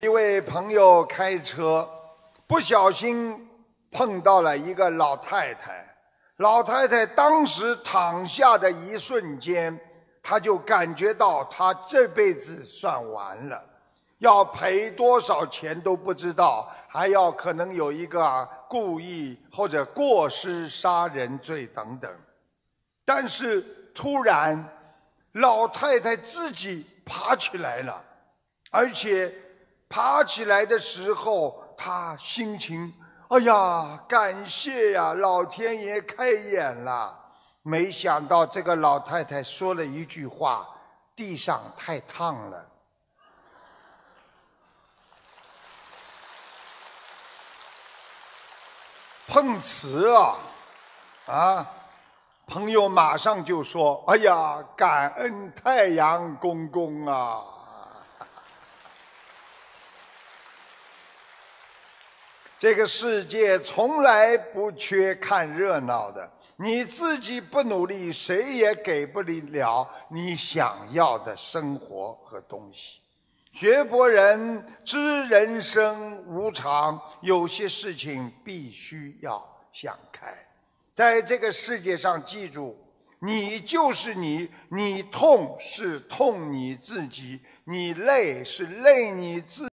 一位朋友开车，不小心碰到了一个老太太。老太太当时躺下的一瞬间，他就感觉到他这辈子算完了，要赔多少钱都不知道，还要可能有一个故意或者过失杀人罪等等。但是突然，老太太自己爬起来了，而且。爬起来的时候，他心情，哎呀，感谢呀，老天爷开眼了。没想到这个老太太说了一句话：“地上太烫了。”碰瓷啊！啊，朋友马上就说：“哎呀，感恩太阳公公啊！”这个世界从来不缺看热闹的，你自己不努力，谁也给不了你想要的生活和东西。学博人知人生无常，有些事情必须要想开。在这个世界上，记住，你就是你，你痛是痛你自己，你累是累你自。